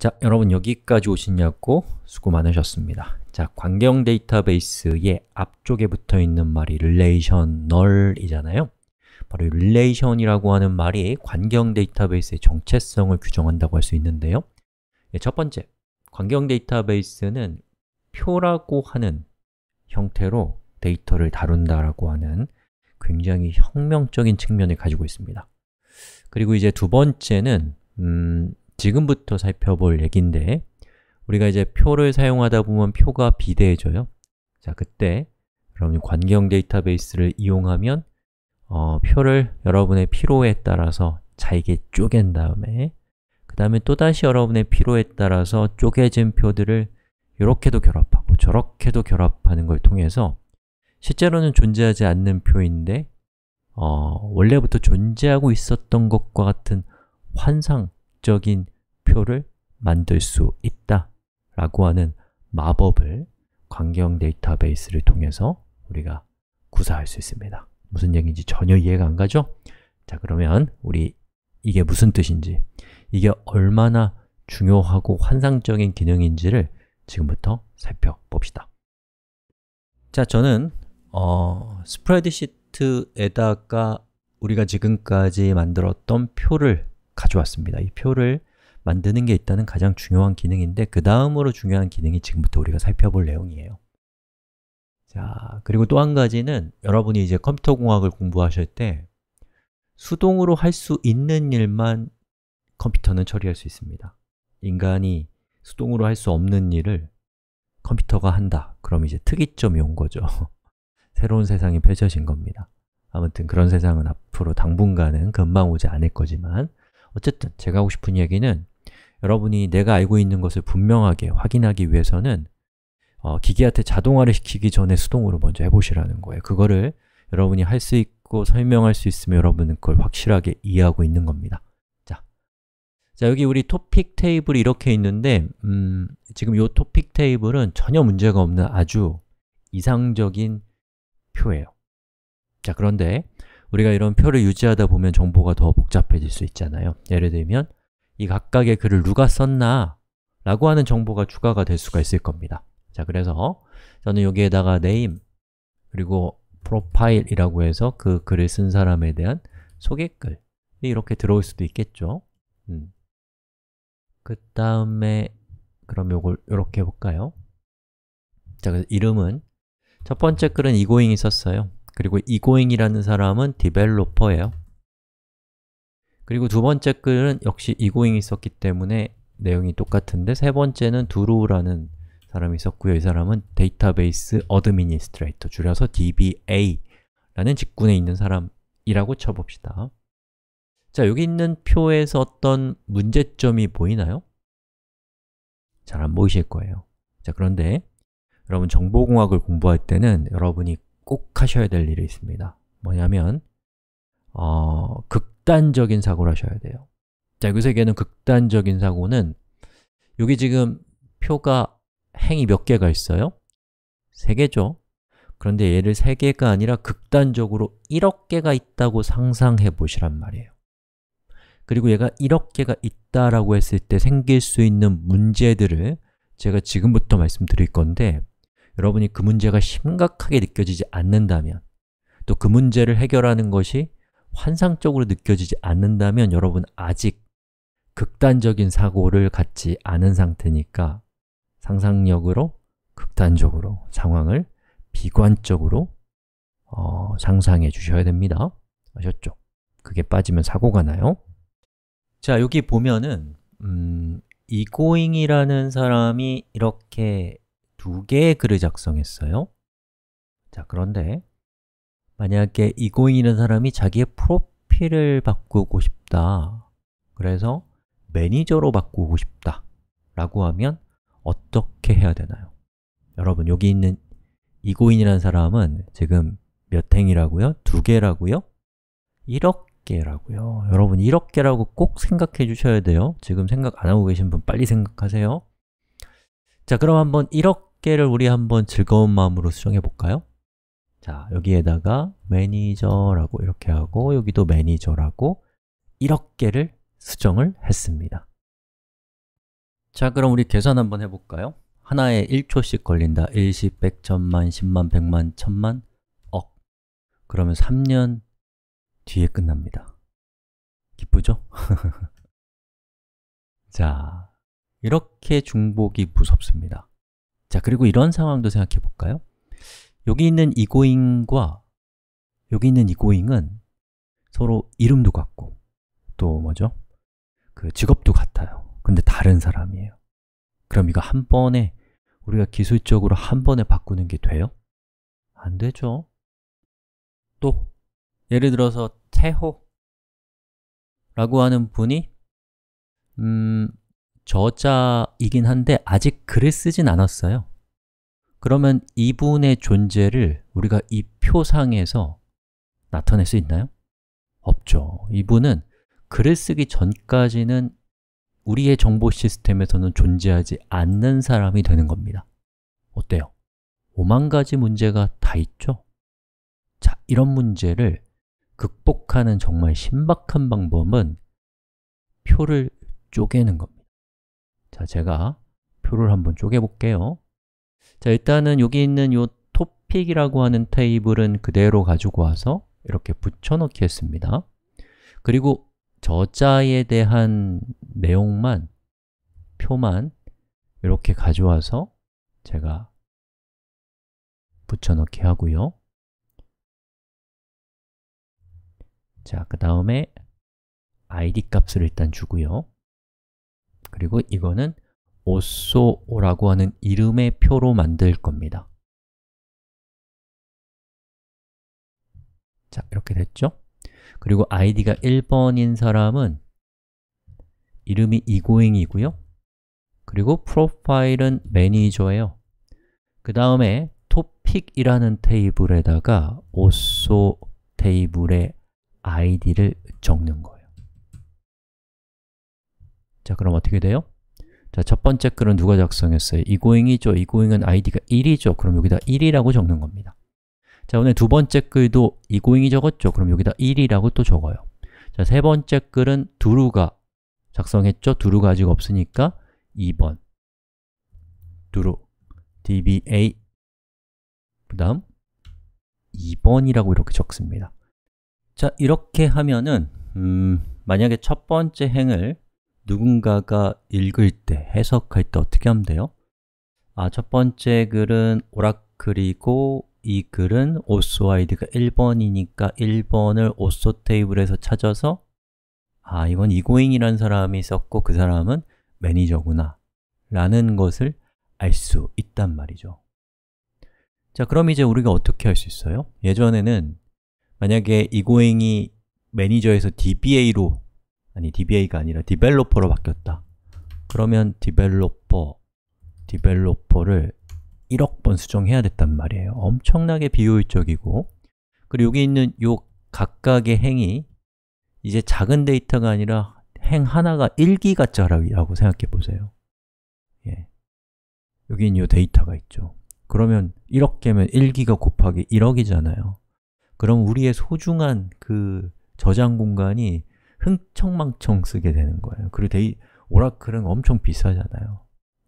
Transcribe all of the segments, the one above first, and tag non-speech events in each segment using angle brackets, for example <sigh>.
자, 여러분 여기까지 오시냐고 수고 많으셨습니다. 자, 관경 데이터베이스의 앞쪽에 붙어 있는 말이 relational이잖아요. 바로 relation이라고 하는 말이 관경 데이터베이스의 정체성을 규정한다고 할 수 있는데요. 네, 첫 번째, 관경 데이터베이스는 표라고 하는 형태로 데이터를 다룬다라고 하는 굉장히 혁명적인 측면을 가지고 있습니다. 그리고 이제 두 번째는 음, 지금부터 살펴볼 얘긴데 우리가 이제 표를 사용하다 보면 표가 비대해져요 자, 그때 여러분이 관경 데이터베이스를 이용하면 어, 표를 여러분의 필요에 따라서 잘게 쪼갠 다음에 그 다음에 또다시 여러분의 필요에 따라서 쪼개진 표들을 이렇게도 결합하고 저렇게도 결합하는 걸 통해서 실제로는 존재하지 않는 표인데 어, 원래부터 존재하고 있었던 것과 같은 환상적인 표를 만들 수 있다 라고 하는 마법을 광경 데이터베이스를 통해서 우리가 구사할 수 있습니다 무슨 얘기인지 전혀 이해가 안 가죠? 자 그러면 우리 이게 무슨 뜻인지 이게 얼마나 중요하고 환상적인 기능인지를 지금부터 살펴봅시다 자, 저는 어, 스프레드시트에다가 우리가 지금까지 만들었던 표를 가져왔습니다 이 표를 만드는 게 있다는 가장 중요한 기능인데 그 다음으로 중요한 기능이 지금부터 우리가 살펴볼 내용이에요 자, 그리고 또 한 가지는 여러분이 이제 컴퓨터 공학을 공부하실 때 수동으로 할 수 있는 일만 컴퓨터는 처리할 수 있습니다 인간이 수동으로 할 수 없는 일을 컴퓨터가 한다 그럼 이제 특이점이 온 거죠 <laughs> 새로운 세상이 펼쳐진 겁니다 아무튼 그런 세상은 앞으로 당분간은 금방 오지 않을 거지만 어쨌든 제가 하고 싶은 얘기는 여러분이 내가 알고 있는 것을 분명하게 확인하기 위해서는 어, 기계한테 자동화를 시키기 전에 수동으로 먼저 해보시라는 거예요 그거를 여러분이 할 수 있고 설명할 수 있으면 여러분은 그걸 확실하게 이해하고 있는 겁니다 자, 자 여기 우리 토픽 테이블이 이렇게 있는데 음, 지금 이 토픽 테이블은 전혀 문제가 없는 아주 이상적인 표예요 자, 그런데 우리가 이런 표를 유지하다 보면 정보가 더 복잡해질 수 있잖아요 예를 들면 이 각각의 글을 누가 썼나 라고 하는 정보가 추가가 될 수가 있을 겁니다 자 그래서 저는 여기에다가 name 그리고 profile이라고 해서 그 글을 쓴 사람에 대한 소개글이 렇게 들어올 수도 있겠죠 음. 그 다음에 그럼 요걸 이렇게 해볼까요? 자, 그래서 이름은 첫 번째 글은 이고잉이 썼어요 그리고 이고잉이라는 사람은 디벨로퍼예요 그리고 두 번째 글은 역시 이고잉이 있었기 때문에 내용이 똑같은데 세 번째는 두루라는 사람이 있었고요. 이 사람은 데이터베이스 어드미니스트레이터, 줄여서 DBA라는 직군에 있는 사람이라고 쳐봅시다. 자, 여기 있는 표에서 어떤 문제점이 보이나요? 잘 안 보이실 거예요. 자, 그런데 여러분 정보공학을 공부할 때는 여러분이 꼭 하셔야 될 일이 있습니다. 뭐냐면 어, 극 극단적인 사고를 하셔야 돼요 자, 여기서 얘기하는 극단적인 사고는 여기 지금 표가 행이 몇 개가 있어요? 3 개죠? 그런데 얘를 3 개가 아니라 극단적으로 1억 개가 있다고 상상해 보시란 말이에요 그리고 얘가 1억 개가 있다라고 했을 때 생길 수 있는 문제들을 제가 지금부터 말씀드릴 건데 여러분이 그 문제가 심각하게 느껴지지 않는다면 또 그 문제를 해결하는 것이 환상적으로 느껴지지 않는다면 여러분 아직 극단적인 사고를 갖지 않은 상태니까 상상력으로 극단적으로 상황을 비관적으로 어, 상상해 주셔야 됩니다 아셨죠? 그게 빠지면 사고가 나요 자, 여기 보면은 음, 이고잉이라는 사람이 이렇게 두 개의 글을 작성했어요 자, 그런데 만약에 이고인이라는 사람이 자기의 프로필을 바꾸고 싶다 그래서 매니저로 바꾸고 싶다 라고 하면 어떻게 해야 되나요? 여러분 여기 있는 이고인이라는 사람은 지금 몇 행이라고요? 두 개라고요? 1억 개라고요 여러분 1억 개라고 꼭 생각해 주셔야 돼요 지금 생각 안 하고 계신 분 빨리 생각하세요 자 그럼 한번 1억 개를 우리 한번 즐거운 마음으로 수정해 볼까요? 자, 여기에다가 매니저라고 이렇게 하고 여기도 매니저라고 1억 개를 수정을 했습니다 자, 그럼 우리 계산 한번 해볼까요? 하나에 1초씩 걸린다. 1시, 100, 1000만, 10만, 100만, 1000만, 억 그러면 3년 뒤에 끝납니다 기쁘죠? <laughs> 자, 이렇게 중복이 무섭습니다 자, 그리고 이런 상황도 생각해 볼까요? 여기 있는 이고잉과 여기 있는 이고잉은 서로 이름도 같고 또 뭐죠? 그 직업도 같아요. 근데 다른 사람이에요. 그럼 이거 한 번에 우리가 기술적으로 한 번에 바꾸는 게 돼요? 안 되죠. 또 예를 들어서 태호라고 하는 분이 음, 저자이긴 한데 아직 글을 쓰진 않았어요. 그러면 이분의 존재를 우리가 이 표상에서 나타낼 수 있나요? 없죠. 이분은 글을 쓰기 전까지는 우리의 정보 시스템에서는 존재하지 않는 사람이 되는 겁니다. 어때요? 오만 가지 문제가 다 있죠? 자, 이런 문제를 극복하는 정말 신박한 방법은 표를 쪼개는 겁니다. 자, 제가 표를 한번 쪼개볼게요. 자, 일단은 여기 있는 요 topic이라고 하는 테이블은 그대로 가지고 와서 이렇게 붙여넣기 했습니다. 그리고 저자에 대한 내용만, 표만 이렇게 가져와서 제가 붙여넣기 하고요. 자, 그 다음에 id 값을 일단 주고요. 그리고 이거는 오쏘라고 하는 이름의 표로 만들 겁니다. 자, 이렇게 됐죠? 그리고 아이디가 1번인 사람은 이름이 이고잉이고요. 그리고 프로파일은 매니저예요. 그 다음에 토픽이라는 테이블에다가 오쏘 테이블의 아이디를 적는 거예요. 자, 그럼 어떻게 돼요? 자, 첫 번째 글은 누가 작성했어요? 이고잉이죠. 이고잉은 아이디가 1이죠. 그럼 여기다 1이라고 적는 겁니다. 자, 오늘 두 번째 글도 이고잉이 적었죠. 그럼 여기다 1이라고 또 적어요. 자, 세 번째 글은 두루가 작성했죠. 두루가 아직 없으니까 2번 두루 dba 그 다음 2번이라고 이렇게 적습니다. 자, 이렇게 하면은 음, 만약에 첫 번째 행을 누군가가 읽을 때, 해석할 때 어떻게 하면 돼요? 아, 첫 번째 글은 오라클이고 이 글은 오스와이드가 1번이니까 1번을 오소 테이블에서 찾아서 아, 이건 이고잉이라는 사람이 썼고 그 사람은 매니저구나 라는 것을 알 수 있단 말이죠 자, 그럼 이제 우리가 어떻게 할 수 있어요? 예전에는 만약에 이고잉이 매니저에서 DBA로 아니 DBA가 아니라 디벨로퍼로 바뀌었다 그러면 디벨로퍼, 디벨로퍼를 1억 번 수정해야 됐단 말이에요 엄청나게 비효율적이고 그리고 여기 있는 요 각각의 행이 이제 작은 데이터가 아니라 행 하나가 1기가짜라고 생각해 보세요 예. 여기 있는 요 데이터가 있죠 그러면 1억 개면 1기가 곱하기 1억이잖아요 그럼 우리의 소중한 그 저장 공간이 흥청망청 쓰게 되는 거예요 그리고 데이, 오라클은 엄청 비싸잖아요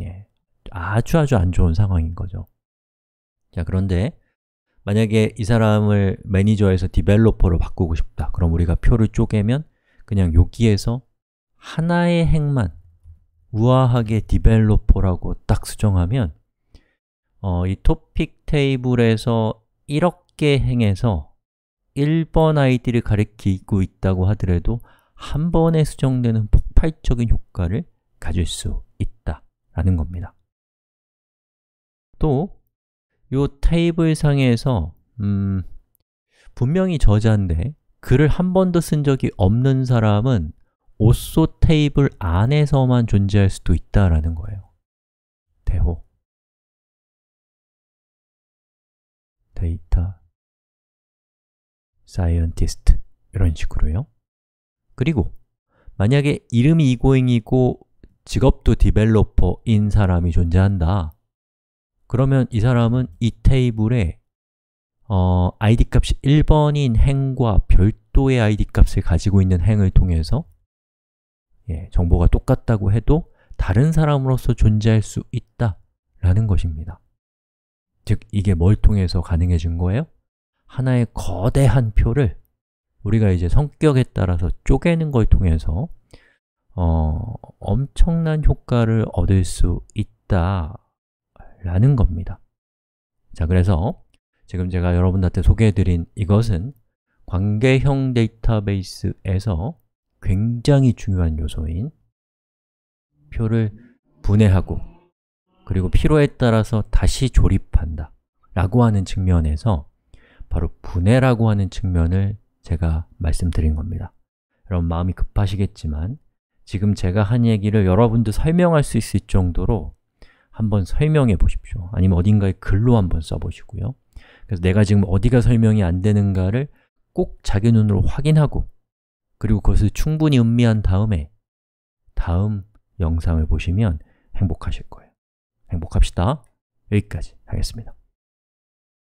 예, 아주 아주 안 좋은 상황인 거죠 자 그런데 만약에 이 사람을 매니저에서 디벨로퍼로 바꾸고 싶다 그럼 우리가 표를 쪼개면 그냥 여기에서 하나의 행만 우아하게 디벨로퍼라고 딱 수정하면 어, 이 토픽 테이블에서 이렇게 행해서 1번 아이디를 가리키고 있다고 하더라도 한 번에 수정되는 폭발적인 효과를 가질 수 있다라는 겁니다. 또, 이 테이블 상에서 음, 분명히 저자인데 글을 한 번도 쓴 적이 없는 사람은 오소 테이블 안에서만 존재할 수도 있다라는 거예요. 대호 데이터 scientist 이런 식으로요 그리고 만약에 이름이 이고잉이고 직업도 디벨로퍼인 사람이 존재한다 그러면 이 사람은 이 테이블에 어, id 값이 1번인 행과 별도의 id 값을 가지고 있는 행을 통해서 예, 정보가 똑같다고 해도 다른 사람으로서 존재할 수 있다 라는 것입니다 즉, 이게 뭘 통해서 가능해진 거예요? 하나의 거대한 표를 우리가 이제 성격에 따라서 쪼개는 걸 통해서 어, 엄청난 효과를 얻을 수 있다 라는 겁니다 자, 그래서 지금 제가 여러분들한테 소개해드린 이것은 관계형 데이터베이스에서 굉장히 중요한 요소인 표를 분해하고 그리고 필요에 따라서 다시 조립한다 라고 하는 측면에서 바로 분해라고 하는 측면을 제가 말씀드린 겁니다 여러분 마음이 급하시겠지만 지금 제가 한 얘기를 여러분도 설명할 수 있을 정도로 한번 설명해 보십시오 아니면 어딘가에 글로 한번 써보시고요 그래서 내가 지금 어디가 설명이 안 되는가를 꼭 자기 눈으로 확인하고 그리고 그것을 충분히 음미한 다음에 다음 영상을 보시면 행복하실 거예요 행복합시다 여기까지 하겠습니다